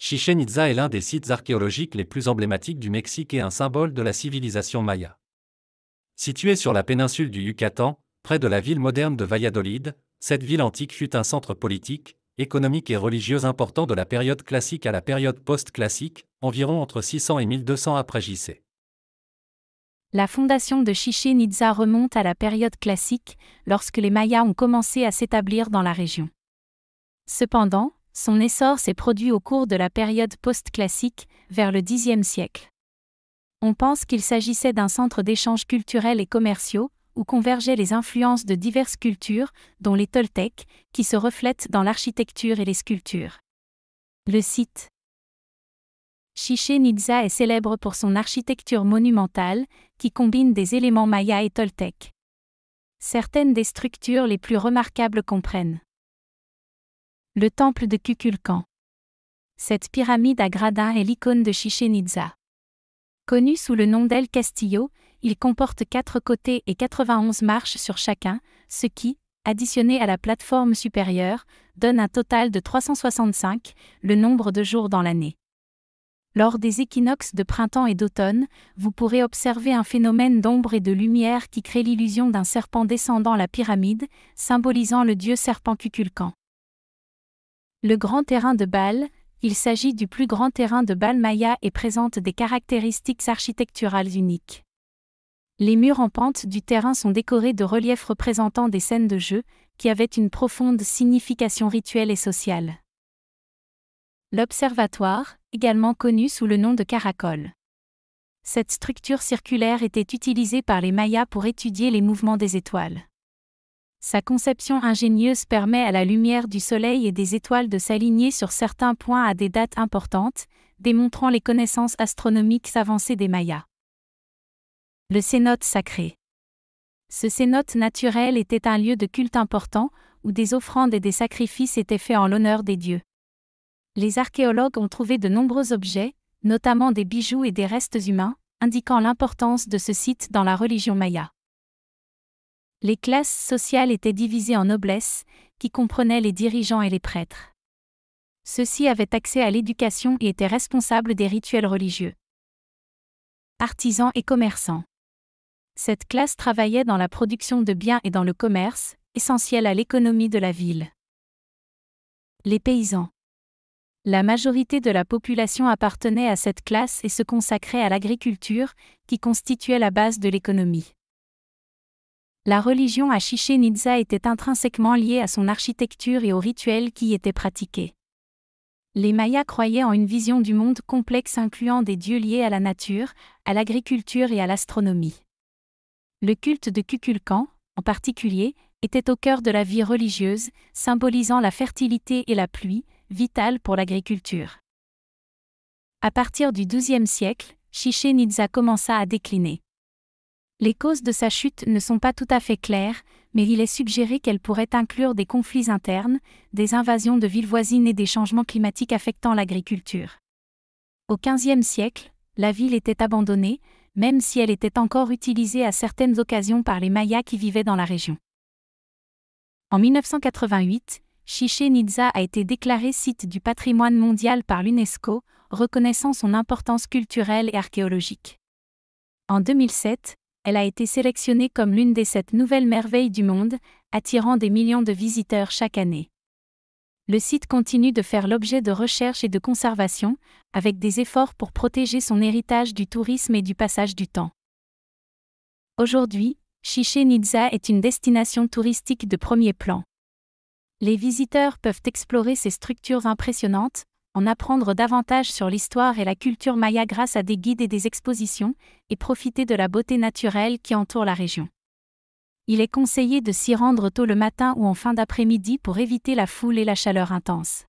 Chichen Itza est l'un des sites archéologiques les plus emblématiques du Mexique et un symbole de la civilisation maya. Située sur la péninsule du Yucatan, près de la ville moderne de Valladolid, cette ville antique fut un centre politique, économique et religieux important de la période classique à la période post-classique, environ entre 600 et 1200 après JC. La fondation de Chichen Itza remonte à la période classique, lorsque les Mayas ont commencé à s'établir dans la région. Cependant, son essor s'est produit au cours de la période post-classique, vers le Xe siècle. On pense qu'il s'agissait d'un centre d'échanges culturels et commerciaux, où convergeaient les influences de diverses cultures, dont les Toltecs, qui se reflètent dans l'architecture et les sculptures. Le site Chichen Itza est célèbre pour son architecture monumentale, qui combine des éléments mayas et toltecs. Certaines des structures les plus remarquables comprennent le temple de Kukulkan. Cette pyramide à gradins est l'icône de Chichen Itza. Connue sous le nom d'El Castillo, il comporte quatre côtés et 91 marches sur chacun, ce qui, additionné à la plateforme supérieure, donne un total de 365, le nombre de jours dans l'année. Lors des équinoxes de printemps et d'automne, vous pourrez observer un phénomène d'ombre et de lumière qui crée l'illusion d'un serpent descendant la pyramide, symbolisant le dieu serpent Kukulkan. Le grand terrain de Bâle, il s'agit du plus grand terrain de Bâle Maya et présente des caractéristiques architecturales uniques. Les murs en pente du terrain sont décorés de reliefs représentant des scènes de jeu, qui avaient une profonde signification rituelle et sociale. L'observatoire, également connu sous le nom de caracol. Cette structure circulaire était utilisée par les Mayas pour étudier les mouvements des étoiles. Sa conception ingénieuse permet à la lumière du Soleil et des étoiles de s'aligner sur certains points à des dates importantes, démontrant les connaissances astronomiques avancées des Mayas. Le cénote sacré. Ce cénote naturel était un lieu de culte important, où des offrandes et des sacrifices étaient faits en l'honneur des dieux. Les archéologues ont trouvé de nombreux objets, notamment des bijoux et des restes humains, indiquant l'importance de ce site dans la religion maya. Les classes sociales étaient divisées en noblesse, qui comprenaient les dirigeants et les prêtres. Ceux-ci avaient accès à l'éducation et étaient responsables des rituels religieux. Artisans et commerçants. Cette classe travaillait dans la production de biens et dans le commerce, essentiel à l'économie de la ville. Les paysans. La majorité de la population appartenait à cette classe et se consacrait à l'agriculture, qui constituait la base de l'économie la religion à Chichén Itza était intrinsèquement liée à son architecture et aux rituels qui y étaient pratiqués. Les Mayas croyaient en une vision du monde complexe incluant des dieux liés à la nature, à l'agriculture et à l'astronomie. Le culte de Kukulkan, en particulier, était au cœur de la vie religieuse, symbolisant la fertilité et la pluie, vitales pour l'agriculture. À partir du XIIe siècle, Chichén Itza commença à décliner. Les causes de sa chute ne sont pas tout à fait claires, mais il est suggéré qu'elles pourraient inclure des conflits internes, des invasions de villes voisines et des changements climatiques affectant l'agriculture. Au XVe siècle, la ville était abandonnée, même si elle était encore utilisée à certaines occasions par les Mayas qui vivaient dans la région. En 1988, Chichen Itza a été déclaré site du patrimoine mondial par l'UNESCO, reconnaissant son importance culturelle et archéologique. En 2007, elle a été sélectionnée comme l'une des sept nouvelles merveilles du monde, attirant des millions de visiteurs chaque année. Le site continue de faire l'objet de recherches et de conservation, avec des efforts pour protéger son héritage du tourisme et du passage du temps. Aujourd'hui, Chichen Itza est une destination touristique de premier plan. Les visiteurs peuvent explorer ces structures impressionnantes, en apprendre davantage sur l'histoire et la culture maya grâce à des guides et des expositions, et profiter de la beauté naturelle qui entoure la région. Il est conseillé de s'y rendre tôt le matin ou en fin d'après-midi pour éviter la foule et la chaleur intense.